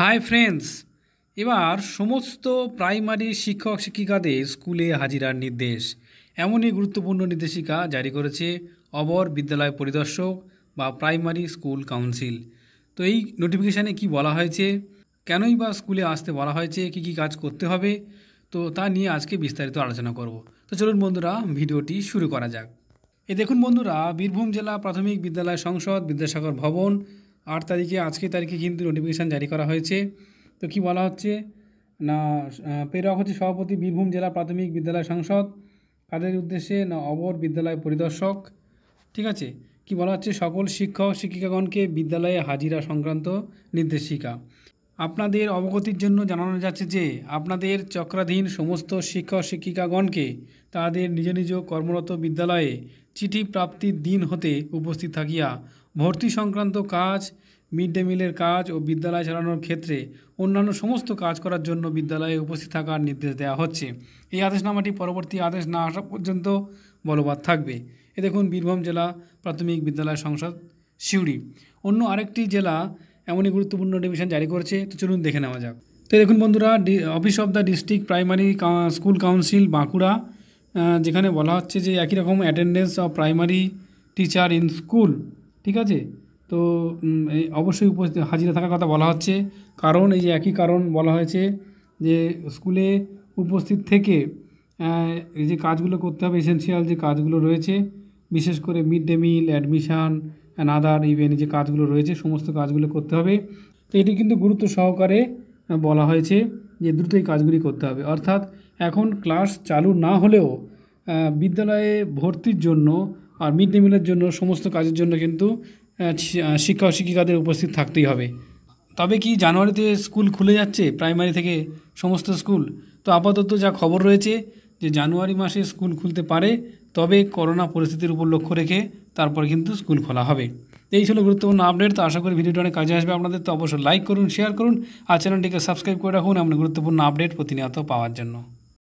hi friends এবার সমস্ত primary শিক্ষক শিক্ষিকাদের স্কুলে হাজিরার নির্দেশ এমনই গুরুত্বপূর্ণ নির্দেশিকা জারি করেছে অবর বিদ্যালয় পরিদর্শক বা প্রাইমারি স্কুল কাউন্সিল তো এই নোটিফিকেশানে কি বলা হয়েছে কেনই বা স্কুলে আসতে বলা হয়েছে কি কি কাজ করতে হবে তো তা নিয়ে আজকে বিস্তারিত আলোচনা করব তো চলুন বন্ধুরা ভিডিওটি শুরু করা যাক এ দেখুন বন্ধুরা বীরভূম জেলা প্রাথমিক বিদ্যালয় সংসদ বিদ্যাসাগর ভবন আট তারিখে আজকের তারিখে কিন্তু নোটিফিকেশান জারি করা হয়েছে তো কি বলা হচ্ছে না প্রেরক হচ্ছে সভাপতি বীরভূম জেলা প্রাথমিক বিদ্যালয় সাংসদ কাদের উদ্দেশ্যে না অবর বিদ্যালয় পরিদর্শক ঠিক আছে কি বলা হচ্ছে সকল শিক্ষক শিক্ষিকাগণকে বিদ্যালয়ে হাজিরা সংক্রান্ত নির্দেশিকা আপনাদের অবগতির জন্য জানানো যাচ্ছে যে আপনাদের চক্রাধীন সমস্ত শিক্ষক শিক্ষিকাগণকে তাদের নিজ নিজ কর্মরত বিদ্যালয়ে চিঠি প্রাপ্তির দিন হতে উপস্থিত থাকিয়া ভর্তি সংক্রান্ত কাজ মিড ডে মিলের কাজ ও বিদ্যালয় চালানোর ক্ষেত্রে অন্যান্য সমস্ত কাজ করার জন্য বিদ্যালয়ে উপস্থিত থাকার নির্দেশ দেওয়া হচ্ছে এই আদেশনামাটি পরবর্তী আদেশ না আসা পর্যন্ত বলবৎ থাকবে এ দেখুন বীরভূম জেলা প্রাথমিক বিদ্যালয় সংসদ সিউড়ি অন্য আরেকটি জেলা এমনই গুরুত্বপূর্ণ ডিভিশন জারি করেছে তো চলুন দেখে নেওয়া যাক তো দেখুন বন্ধুরা office of the district primary school council Bankura যেখানে বলা হচ্ছে যে একই রকম attendance of primary teacher in school ঠিক আছে তো অবশ্যই উপস্থিত হাজিরা থাকার কথা বলা হচ্ছে কারণ এই যে একই কারণ বলা হয়েছে যে স্কুলে উপস্থিত থেকে এই যে কাজগুলো করতে হবে এসেন্সিয়াল যে কাজগুলো রয়েছে বিশেষ করে mid day meal admission and other even যে কাজগুলো রয়েছে সমস্ত কাজগুলো করতে হবে তো এটি কিন্তু গুরুত্ব সহকারে বলা হয়েছে যে দ্রুতই কাজগুলি করতে হবে অর্থাৎ এখন ক্লাস চালু না হলেও বিদ্যালয়ে ভর্তির জন্য আর মিড ডে মিলের জন্য সমস্ত কাজের জন্য কিন্তু শিক্ষক শিক্ষিকাদের উপস্থিত থাকতেই হবে তবে কি জানুয়ারিতে স্কুল খুলে যাচ্ছে প্রাইমারি থেকে সমস্ত স্কুল তো আপাতত যা খবর রয়েছে যে জানুয়ারি মাসে স্কুল খুলতে পারে তবে করোনা পরিস্থিতির উপর লক্ষ্য রেখে তারপর কিন্তু স্কুল খোলা হবে এই ছিল গুরুত্বপূর্ণ আপডেট তো আশা করি ভিডিওটা অনেক কাজে আসবে আপনাদের তো অবশ্যই লাইক করুন শেয়ার করুন আর চ্যানেলটিকে সাবস্ক্রাইব করে রাখুন এমন গুরুত্বপূর্ণ আপডেট প্রতিনিয়ত পাওয়ার জন্য